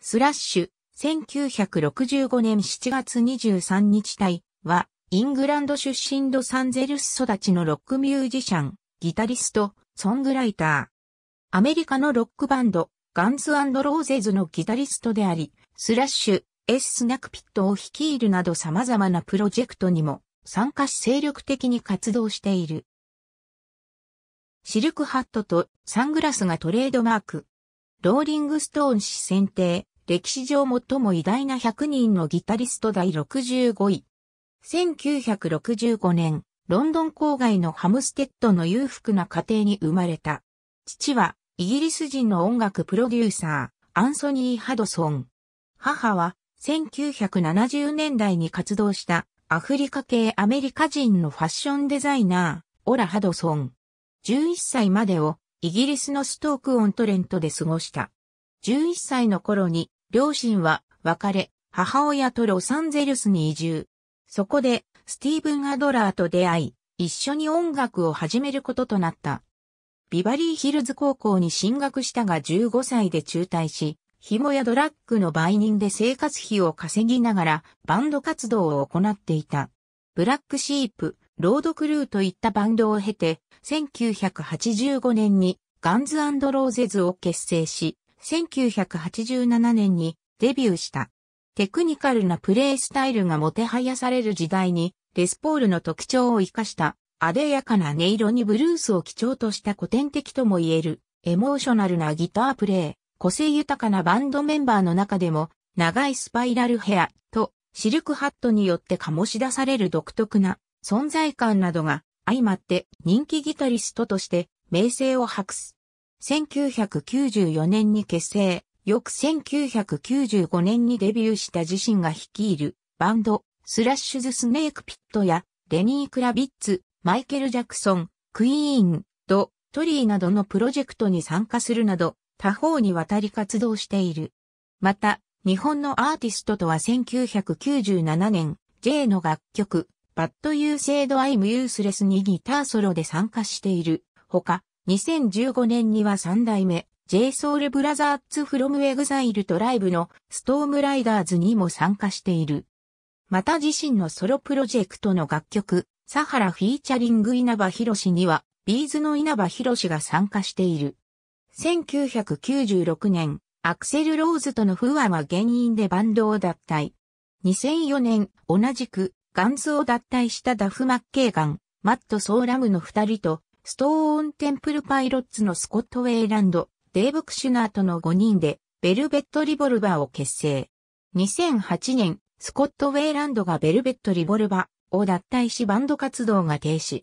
スラッシュ、1965年7月23日隊は、イングランド出身ロサンゼルス育ちのロックミュージシャン、ギタリスト、ソングライター。アメリカのロックバンド、ガンズローゼズのギタリストであり、スラッシュ、エススナックピットを率いるなど様々なプロジェクトにも参加し精力的に活動している。シルクハットとサングラスがトレードマーク。ローリングストーン氏選定、歴史上最も偉大な100人のギタリスト第65位。1965年、ロンドン郊外のハムステッドの裕福な家庭に生まれた。父は、イギリス人の音楽プロデューサー、アンソニー・ハドソン。母は、1970年代に活動したアフリカ系アメリカ人のファッションデザイナー、オラ・ハドソン。11歳までをイギリスのストーク・オントレントで過ごした。11歳の頃に両親は別れ、母親とロサンゼルスに移住。そこで、スティーブン・アドラーと出会い、一緒に音楽を始めることとなった。ビバリーヒルズ高校に進学したが15歳で中退し、紐やドラッグの売人で生活費を稼ぎながらバンド活動を行っていた。ブラックシープ、ロードクルーといったバンドを経て、1985年にガンズローゼズを結成し、1987年にデビューした。テクニカルなプレイスタイルがもてはやされる時代に、レスポールの特徴を生かした、あでやかな音色にブルースを基調とした古典的とも言える、エモーショナルなギタープレイ、個性豊かなバンドメンバーの中でも、長いスパイラルヘアとシルクハットによって醸し出される独特な存在感などが相まって人気ギタリストとして名声を博す。1994年に結成、翌1995年にデビューした自身が率いるバンド、スラッシュズ・スネーク・ピットや、レニー・クラビッツ、マイケル・ジャクソン、クイーン、ド、トリーなどのプロジェクトに参加するなど、他方にわたり活動している。また、日本のアーティストとは1997年、J の楽曲、バッド・ユー・セイド・アイム・ユースレスにギターソロで参加している。他、2015年には3代目、JSOUL BROTHERS FROM EXILE とライブのストームライダーズにも参加している。また自身のソロプロジェクトの楽曲、サハラフィーチャリング稲葉博士には、ビーズの稲葉博士が参加している。1996年、アクセル・ローズとの不和は原因でバンドを脱退。2004年、同じく、ガンズを脱退したダフ・マッケーガン、マット・ソーラムの二人と、ストーンテンプルパイロッツのスコット・ウェイランド、デーブ・クシュナーとの5人で、ベルベット・リボルバーを結成。2008年、スコット・ウェイランドがベルベット・リボルバーを脱退しバンド活動が停止。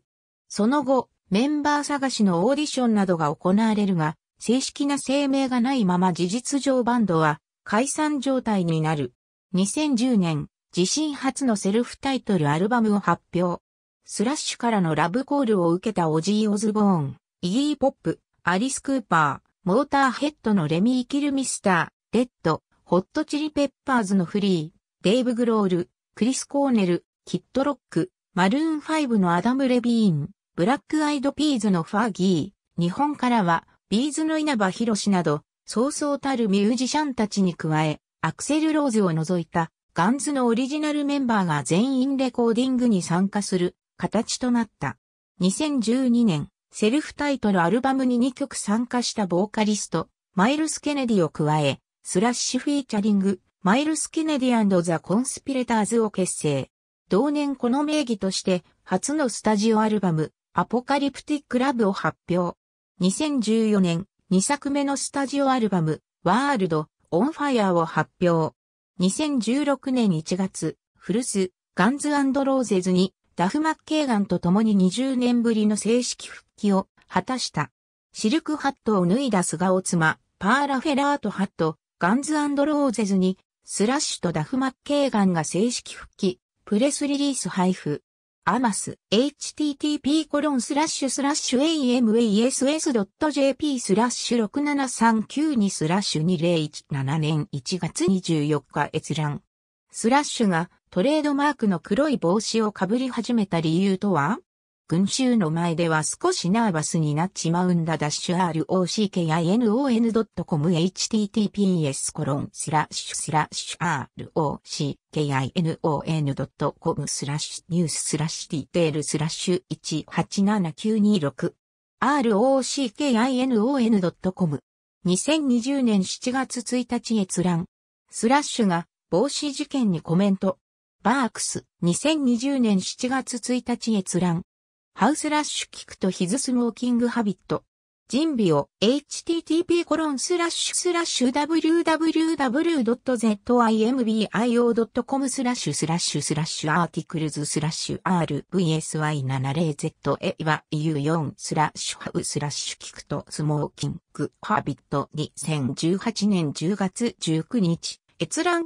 その後、メンバー探しのオーディションなどが行われるが、正式な声明がないまま事実上バンドは解散状態になる。2010年、自身初のセルフタイトルアルバムを発表。スラッシュからのラブコールを受けたオジー・オズボーン、イギー・ポップ、アリス・クーパー、モーターヘッドのレミー・キルミスター、レッド、ホットチリペッパーズのフリー、デイブ・グロール、クリス・コーネル、キッド・ロック、マルーンファイブのアダム・レビーン、ブラック・アイド・ピーズのファーギー、日本からは、ビーズの稲葉博士など、そうそうたるミュージシャンたちに加え、アクセル・ローズを除いた、ガンズのオリジナルメンバーが全員レコーディングに参加する形となった。2012年、セルフタイトルアルバムに2曲参加したボーカリスト、マイルス・ケネディを加え、スラッシュフィーチャリング、マイルス・ケネディザ・コンスピレターズを結成。同年この名義として、初のスタジオアルバム、アポカリプティック・ラブを発表。2014年、2作目のスタジオアルバム、ワールド、オンファイアを発表。2016年1月、フルス、ガンズローゼズにダフ・マッケーガンと共に20年ぶりの正式復帰を果たした。シルクハットを脱いだ菅尾妻、パーラ・フェラートハット、ガンズローゼズに、スラッシュとダフ・マッケーガンが正式復帰、プレスリリース配布。アマス、http コロンスラッシュスラッシュ amass.jp スラッシュ6739にスラッシュ2017年1月24日閲覧。スラッシュがトレードマークの黒い帽子をかぶり始めた理由とは群衆の前では少しナーバスになっちまうんだダッシュ rockin.on.com.https コロンスラッシュスラッシュ rockin.on.com スラッシュニューススラッシュディテールスラッシュ187926 rockin.on.com 2020年7月1日閲覧スラッシュが防止事件にコメント。バークス、2020年7月1日閲覧。ハウスラッシュキクとヒズスモーキングハビット。準備を http コロンスラッシュスラッシュ www.zimbio.com スラッシュスラッシュスラッシュアーティクルズスラッシュ rvsy70zayuu4 スラッシュハウスラッシュキクとスモーキングハビット2018年10月19日閲覧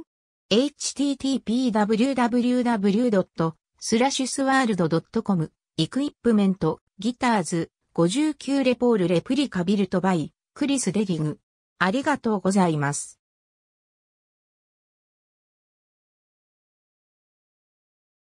http://www.slashsworld.com イクイップメント、ギターズ、59レポールレプリカビルトバイ、クリスデリグ。ありがとうございます。